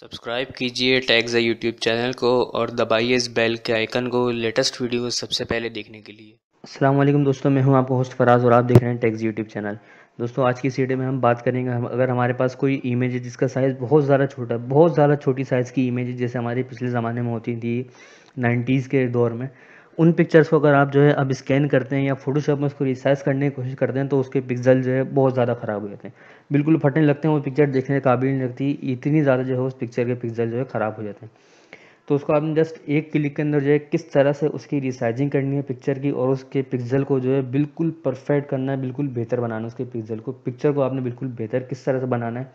subscribe कीजिए tags YouTube channel को और दबाइए इस बेल के आइकन को लेटेस्ट वीडियो सबसे पहले देखने के लिए असलम दोस्तों मैं हूं आपको होस्ट फराज और आप देख रहे हैं टैग्स यूट्यूब चैनल दोस्तों आज की सीडियो में हम बात करेंगे हम अगर हमारे पास कोई इमेज है जिसका साइज़ बहुत ज़्यादा छोटा बहुत ज़्यादा छोटी साइज़ की इमेज जैसे हमारे पिछले ज़माने में होती थी नाइन्टीज़ के दौर में उन पिक्चर्स को अगर आप जो है अब स्कैन करते हैं या फोटोशॉप में उसको रिसाइज करने की कोशिश करते हैं तो उसके पिक्सल जो है बहुत ज़्यादा ख़राब हो जाते हैं बिल्कुल फटने लगते हैं वो पिक्चर देखने के काबिल नहीं लगती इतनी ज़्यादा जो है उस पिक्चर के पिक्सल जो है ख़राब हो जाते हैं तो उसको आपने जस्ट एक क्लिक के अंदर जो है किस तरह से उसकी रिसाइजिंग करनी है पिक्चर की और उसके पिक्सल को जो है बिल्कुल परफेक्ट करना है बिल्कुल बेहतर बनाना है उसके पिक्सल को पिक्चर को आपने बिल्कुल बेहतर किस तरह से बनाना है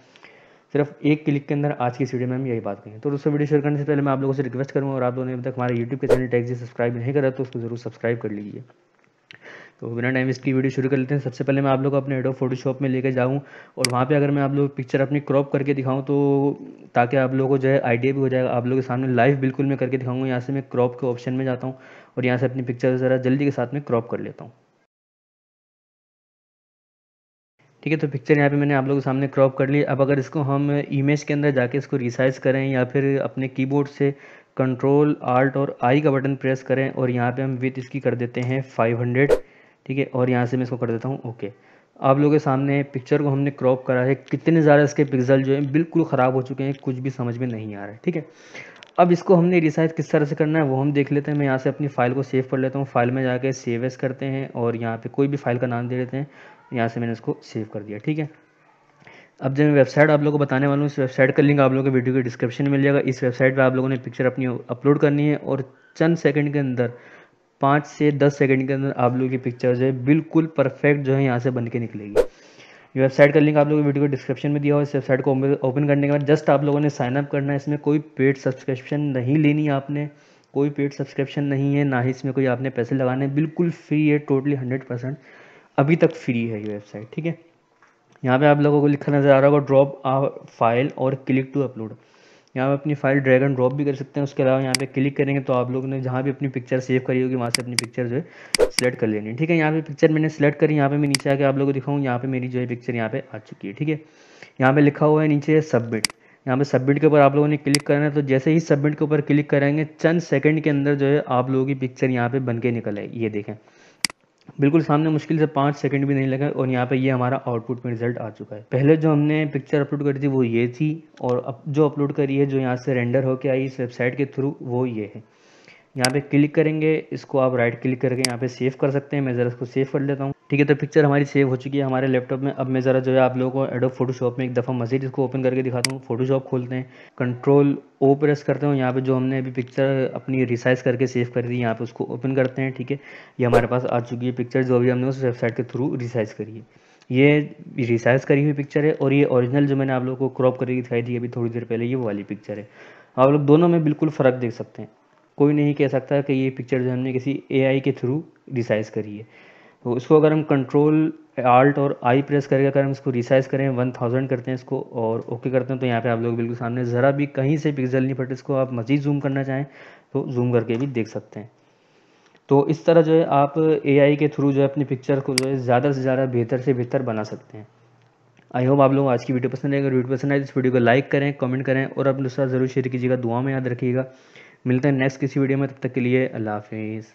सिर्फ एक क्लिक के अंदर आज की वीडियो में हम यही बात करें तो दोस्तों वीडियो शेयर करने से पहले मैं आप लोगों से रिक्वेस्ट करूँगा और आप लोगों ने अभी तक हमारे यूट्यूब के चैनल टैक्सी सब्सक्राइब नहीं करा तो उसको जरूर सब्सक्राइब कर लीजिए तो बिना टाइम इसकी वीडियो शुरू कर लेते हैं सबसे पहले मैं आप लोग को अपने एडो फोटोशॉप में लेकर जाऊँ और वहाँ पे अगर मैं आप लोग पिक्चर अपनी क्रॉप करके दिखाऊँ तो ताकि आप लोगों को जो है आइडिया भी हो जाएगा आप लोगों के सामने लाइव बिल्कुल मैं करके दिखाऊँगा यहाँ से मैं क्रॉप के ऑप्शन में जाता हूँ और यहाँ से अपनी पिक्चर ज़रा जल्दी के साथ में क्रॉप कर लेता हूँ ठीक है तो पिक्चर यहाँ पे मैंने आप लोगों के सामने क्रॉप कर ली अब अगर इसको हम इमेज के अंदर जाके इसको रिसाइज करें या फिर अपने कीबोर्ड से कंट्रोल आल्ट और आई का बटन प्रेस करें और यहाँ पे हम विथ इसकी कर देते हैं 500 ठीक है और यहाँ से मैं इसको कर देता हूँ ओके आप लोगों के सामने पिक्चर को हमने क्रॉप करा है कितने ज़्यादा इसके पिक्जल जो है बिल्कुल ख़राब हो चुके हैं कुछ भी समझ में नहीं आ रहा है ठीक है अब इसको हमने रिसाइज किस तरह से करना है वो हम देख लेते हैं मैं यहाँ से अपनी फ़ाइल को सेव कर लेता हूँ फाइल में जाके सेवेस करते हैं और यहाँ पे कोई भी फाइल का नाम दे देते हैं यहाँ से मैंने इसको सेव कर दिया ठीक है अब जब मैं वेबसाइट आप लोगों को बताने वाला हूँ इस वेबसाइट का लिंक आप लोगों के वीडियो के डिस्क्रिप्शन में मिल जाएगा इस वेबसाइट पर आप लोगों ने पिक्चर अपनी अपलोड करनी है और चंद सेकंड के अंदर पाँच से दस सेकंड के अंदर आप लोगों की पिक्चर जो है बिल्कुल परफेक्ट जो है यहाँ से बन के निकलेगी ये वेबसाइट का लिंक आप लोगों को वीडियो के डिस्क्रिप्शन में दिया हुआ इस वेबसाइट को ओपन करने के बाद जस्ट आप लोगों ने साइन अप करना है इसमें कोई पेड सब्सक्रिप्शन नहीं लेनी है आपने कोई पेड सब्सक्रिप्शन नहीं है ना ही इसमें कोई आपने पैसे लगाने बिल्कुल फ्री है टोटली हंड्रेड परसेंट अभी तक फ्री है ये वेबसाइट ठीक है यहाँ पे आप लोगों को लिखा नज़र आ रहा होगा ड्रॉप आ फाइल और क्लिक टू अपलोड यहाँ पे अपनी फाइल ड्रैग एंड ड्रॉप भी कर सकते हैं उसके अलावा यहाँ पे क्लिक करेंगे तो आप लोगों ने जहाँ भी अपनी पिक्चर सेव करी होगी वहाँ से अपनी पिक्चर जो है सिलेक्ट कर लेनी ठीक है यहाँ पे पिक्चर मैंने सेलेक्ट करी यहाँ पे मैं नीचे आके आप लोगों को दिखाऊँ यहाँ पे मेरी जो है पिक्चर यहाँ पे आ चुकी है ठीक है यहाँ पे लिखा हुआ है नीचे सबमिट यहाँ पे सबमिट के ऊपर आप लोगों ने क्लिक करना है तो जैसे ही सबमिट के ऊपर क्लिक करेंगे चंद सेकंड के अंदर जो है आप लोगों की पिक्चर यहाँ पे बन के निकल आए ये देखें बिल्कुल सामने मुश्किल से पाँच सेकंड भी नहीं लगा और यहाँ पे ये हमारा आउटपुट में रिजल्ट आ चुका है पहले जो हमने पिक्चर अपलोड करी थी वो ये थी और अब जो अपलोड करी है जो यहाँ से रेंडर होके आई इस वेबसाइट के थ्रू वो ये है यहाँ पे क्लिक करेंगे इसको आप राइट क्लिक करके यहाँ पे सेव कर सकते हैं मैं ज़रा इसको सेव कर लेता हूँ ठीक है तो पिक्चर हमारी सेव हो चुकी है हमारे लैपटॉप में अब मैं ज़रा जो है आप लोगों को एडो फोटोशॉप में एक दफ़ा मजीद इसको ओपन करके दिखाता हूँ फोटोशॉप खोलते हैं कंट्रोल ओ प्रेस करते हैं यहाँ पे जो हमने अभी पिक्चर अपनी रिसाइज करके सेव कर दी यहाँ पे उसको ओपन करते हैं ठीक है ये हमारे पास आ चुकी है पिक्चर जो अभी हमने उस वेबसाइट के थ्रू रिसाइज करी है ये रिसाइज करी हुई पिक्चर है और ये ओरिजिनल जो मैंने आप लोगों को क्रॉप करके दिखाई दी अभी थोड़ी देर पहले ये वाली पिक्चर है आप लोग दोनों में बिल्कुल फ़र्क देख सकते हैं कोई नहीं कह सकता कि ये पिक्चर जो हमने किसी एआई के थ्रू रिसाइज करी है तो इसको अगर हम कंट्रोल आल्ट और आई प्रेस करके अगर हम इसको रिसाइज करें वन थाउजेंड करते हैं इसको और ओके करते हैं तो यहाँ पे आप लोग बिल्कुल सामने ज़रा भी कहीं से पिक्सल नहीं फटे इसको आप मज़ीद जूम करना चाहें तो जूम करके भी देख सकते हैं तो इस तरह जो है आप ए के थ्रू जो है अपनी पिक्चर को जो है ज़्यादा से ज़्यादा बेहतर से बेहतर बना सकते हैं आई होप आप लोग आज की वीडियो पसंद आएगी अगर वीडियो पसंद आए तो इस वीडियो को लाइक करें कमेंट करें और अपने साथ ज़रूर शेयर कीजिएगा दुआ में याद रखिएगा मिलते हैं नेक्स्ट किसी वीडियो में तब तक के लिए अल्लाह हाफिज़